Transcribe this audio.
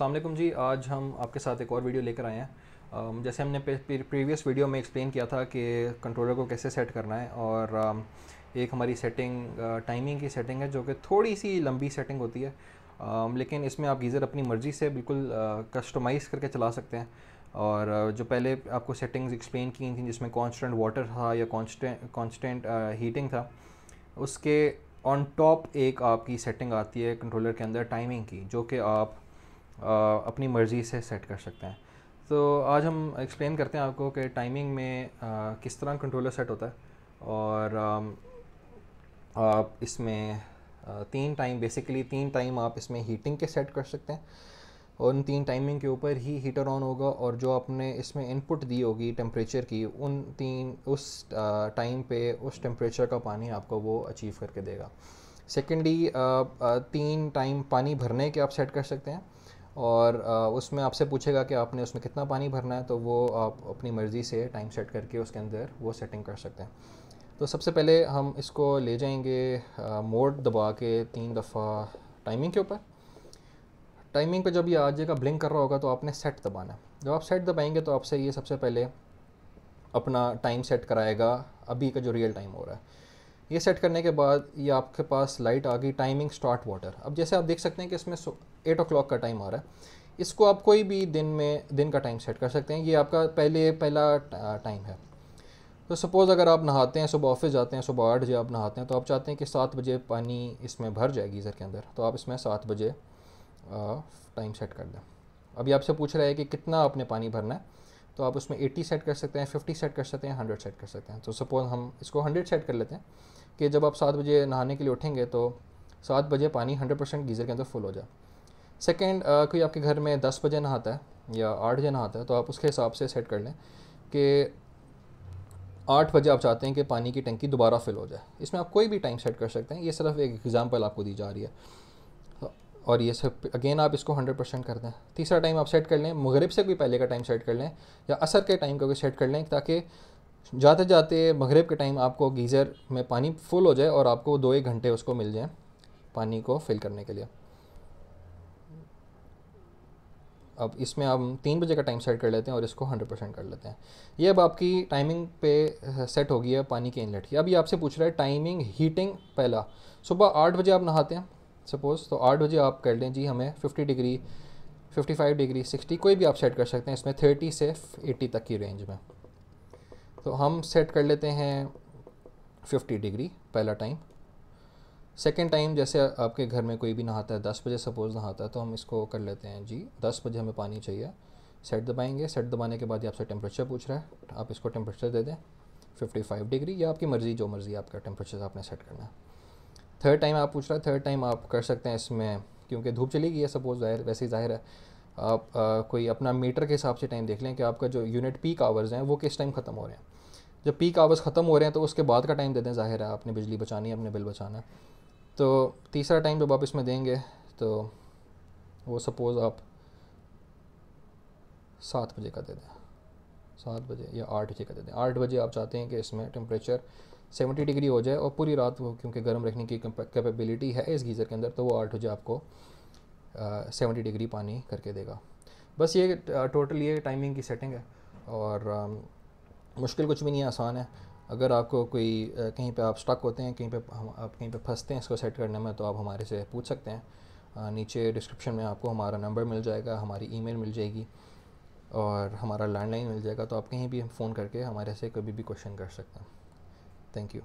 असलम जी आज हम आपके साथ एक और वीडियो लेकर आए हैं जैसे हमने प्रीवियस वीडियो में एक्सप्लेन किया था कि कंट्रोलर को कैसे सेट करना है और एक हमारी सेटिंग टाइमिंग की सेटिंग है जो कि थोड़ी सी लंबी सेटिंग होती है लेकिन इसमें आप गीज़र अपनी मर्ज़ी से बिल्कुल कस्टमाइज़ करके चला सकते हैं और जो पहले आपको सेटिंग्स एक्सप्लेन की थी जिसमें कॉन्सटेंट वाटर था या कांस्टेंट हीटिंग था उसके ऑन टॉप एक आपकी सेटिंग आती है कंट्रोलर के अंदर टाइमिंग की जो कि आप अपनी मर्ज़ी से सेट कर सकते हैं तो आज हम एक्सप्लेन करते हैं आपको कि टाइमिंग में किस तरह कंट्रोलर सेट होता है और आप इसमें तीन टाइम बेसिकली तीन टाइम आप इसमें हीटिंग के सेट कर सकते हैं और उन तीन टाइमिंग के ऊपर ही हीटर ऑन होगा और जो आपने इसमें इनपुट दी होगी टेम्परेचर की उन तीन उस टाइम पे उस टेम्परेचर का पानी आपको वो अचीव करके देगा सेकेंडली तीन टाइम पानी भरने के आप सेट कर सकते हैं और उसमें आपसे पूछेगा कि आपने उसमें कितना पानी भरना है तो वो आप अपनी मर्ज़ी से टाइम सेट करके उसके अंदर वो सेटिंग कर सकते हैं तो सबसे पहले हम इसको ले जाएंगे मोड दबा के तीन दफ़ा टाइमिंग के ऊपर टाइमिंग पे जब ये आ जाएगा ब्लिंक कर रहा होगा तो आपने सेट दबाना जब आप सेट दबाएंगे तो आपसे ये सबसे पहले अपना टाइम सेट कराएगा अभी का जो रियल टाइम हो रहा है ये सेट करने के बाद ये आपके पास लाइट आ गई टाइमिंग स्टार्ट वाटर अब जैसे आप देख सकते हैं कि इसमें एट ओ का टाइम आ रहा है इसको आप कोई भी दिन में दिन का टाइम सेट कर सकते हैं ये आपका पहले पहला टाइम है तो सपोज़ अगर आप नहाते हैं सुबह ऑफिस जाते हैं सुबह आठ बजे आप नहाते हैं तो आप चाहते हैं कि सात बजे पानी इसमें भर जाए गीज़र के अंदर तो आप इसमें सात बजे टाइम सेट कर दें अभी आपसे पूछ रहा है कि कितना आपने पानी भरना है तो आप उसमें 80 सेट कर सकते हैं 50 सेट कर सकते हैं 100 सेट कर सकते हैं तो सपोज हम इसको 100 सेट कर लेते हैं कि जब आप सात बजे नहाने के लिए उठेंगे तो सात बजे पानी 100 परसेंट गीज़र के अंदर फुल हो जाए सेकेंड कोई आपके घर में दस बजे नहाता है या आठ बजे नहाता है तो आप उसके हिसाब से सेट कर लें कि आठ बजे आप चाहते हैं कि पानी की टंकी दोबारा फिल हो जाए इसमें आप कोई भी टाइम सेट कर सकते हैं ये सिर्फ एक एग्ज़ाम्पल आपको दी जा रही है और ये सब अगेन आप इसको 100 परसेंट कर दें तीसरा टाइम आप सेट कर लें मगरब से भी पहले का टाइम सेट कर लें या असर के टाइम का भी सेट कर लें ताकि जाते जाते मगरब के टाइम आपको गीज़र में पानी फुल हो जाए और आपको दो एक घंटे उसको मिल जाए पानी को फिल करने के लिए अब इसमें हम तीन बजे का टाइम सेट कर लेते हैं और इसको हंड्रेड परसेंट कर लेते हैं ये अब आपकी टाइमिंग पे सेट हो गई है पानी के इनलेट की अब ये आपसे पूछ रहा है टाइमिंग हीटिंग पहला सुबह आठ बजे आप नहाते हैं सपोज़ तो आठ बजे आप कर लें जी हमें fifty degree fifty five degree sixty कोई भी आप सेट कर सकते हैं इसमें थर्टी से एटी तक की रेंज में तो हम सेट कर लेते हैं फिफ्टी डिग्री पहला टाइम सेकेंड टाइम जैसे आपके घर में कोई भी नहाता है दस बजे सपोज़ नहाता है तो हम इसको कर लेते हैं जी दस बजे हमें पानी चाहिए सेट दबाएंगे सेट दबाने के बाद ये आपसे टेम्परेचर पूछ रहा है आप इसको टेम्परेचर दे दें 55 डिग्री या आपकी मर्ज़ी जो मर्ज़ी आपका टेम्परेचर आपने सेट करना है थर्ड टाइम आप पूछ रहे हैं थर्ड टाइम आप कर सकते हैं इसमें क्योंकि धूप चली गई है सपोज ज़ाहिर वैसे ही ज़ाहिर है आप आ, कोई अपना मीटर के हिसाब से टाइम देख लें कि आपका जो यूनिट पीक आवर्स हैं वो किस टाइम ख़त्म हो रहे हैं जब पीक आवर्स ख़त्म हो रहे हैं तो उसके बाद का टाइम दे दें ज़ाहिर है आपने बिजली बचानी है अपने बिल बचाना है तो तीसरा टाइम जब आप इसमें देंगे तो वो सपोज़ आप सात बजे का दे दें सात बजे या आठ बजे का दे दें आठ बजे आप चाहते हैं कि इसमें टेम्परेचर सेवेंटी डिग्री हो जाए और पूरी रात वो क्योंकि गर्म रखने की कैपेबिलिटी है इस गीज़र के अंदर तो वो आठ हो जाए आपको सेवेंटी डिग्री पानी करके देगा बस ये टोटल ये टाइमिंग की सेटिंग है और आ, मुश्किल कुछ भी नहीं आसान है अगर आपको कोई आ, कहीं पे आप स्टक होते हैं कहीं पे हम आप कहीं पे फंसते हैं इसको सेट करने में तो आप हमारे से पूछ सकते हैं आ, नीचे डिस्क्रिप्शन में आपको हमारा नंबर मिल जाएगा हमारी ईमेल मिल जाएगी और हमारा लैंडलाइन मिल जाएगा तो आप कहीं भी फ़ोन करके हमारे से कभी भी क्वेश्चन कर सकते हैं Thank you.